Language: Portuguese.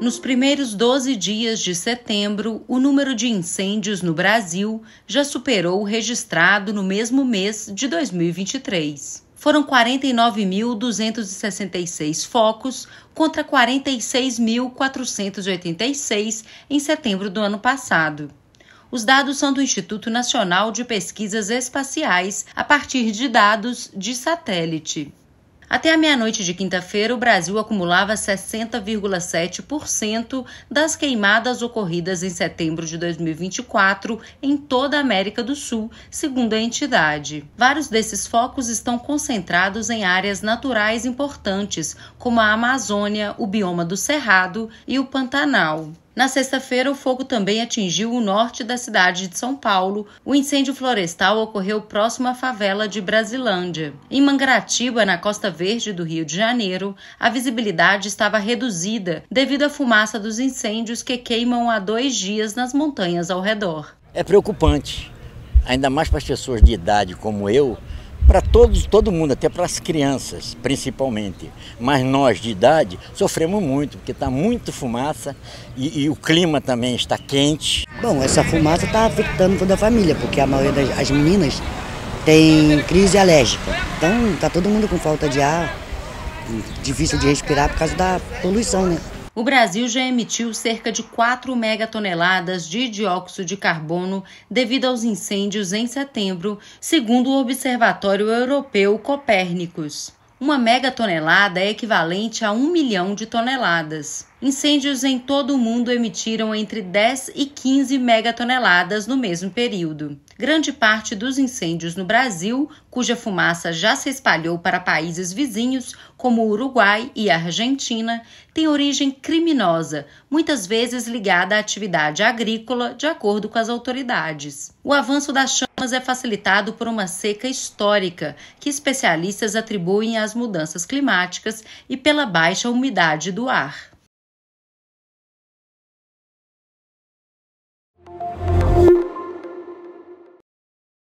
Nos primeiros 12 dias de setembro, o número de incêndios no Brasil já superou o registrado no mesmo mês de 2023. Foram 49.266 focos contra 46.486 em setembro do ano passado. Os dados são do Instituto Nacional de Pesquisas Espaciais, a partir de dados de satélite. Até a meia-noite de quinta-feira, o Brasil acumulava 60,7% das queimadas ocorridas em setembro de 2024 em toda a América do Sul, segundo a entidade. Vários desses focos estão concentrados em áreas naturais importantes, como a Amazônia, o bioma do Cerrado e o Pantanal. Na sexta-feira, o fogo também atingiu o norte da cidade de São Paulo. O incêndio florestal ocorreu próximo à favela de Brasilândia. Em Mangaratiba, na Costa Verde do Rio de Janeiro, a visibilidade estava reduzida devido à fumaça dos incêndios que queimam há dois dias nas montanhas ao redor. É preocupante, ainda mais para as pessoas de idade como eu, para todos, todo mundo, até para as crianças, principalmente. Mas nós de idade sofremos muito, porque está muito fumaça e, e, o clima também está quente. Bom, essa fumaça está afetando toda a família, porque a maioria das as meninas tem crise alérgica. Então está todo mundo com falta de ar, difícil de respirar por causa da poluição, né? o Brasil já emitiu cerca de 4 megatoneladas de dióxido de carbono devido aos incêndios em setembro, segundo o Observatório Europeu Copérnicos. Uma megatonelada é equivalente a um milhão de toneladas incêndios em todo o mundo emitiram entre 10 e 15 megatoneladas no mesmo período. Grande parte dos incêndios no Brasil, cuja fumaça já se espalhou para países vizinhos, como o Uruguai e a Argentina, tem origem criminosa, muitas vezes ligada à atividade agrícola, de acordo com as autoridades. O avanço das chamas é facilitado por uma seca histórica, que especialistas atribuem às mudanças climáticas e pela baixa umidade do ar.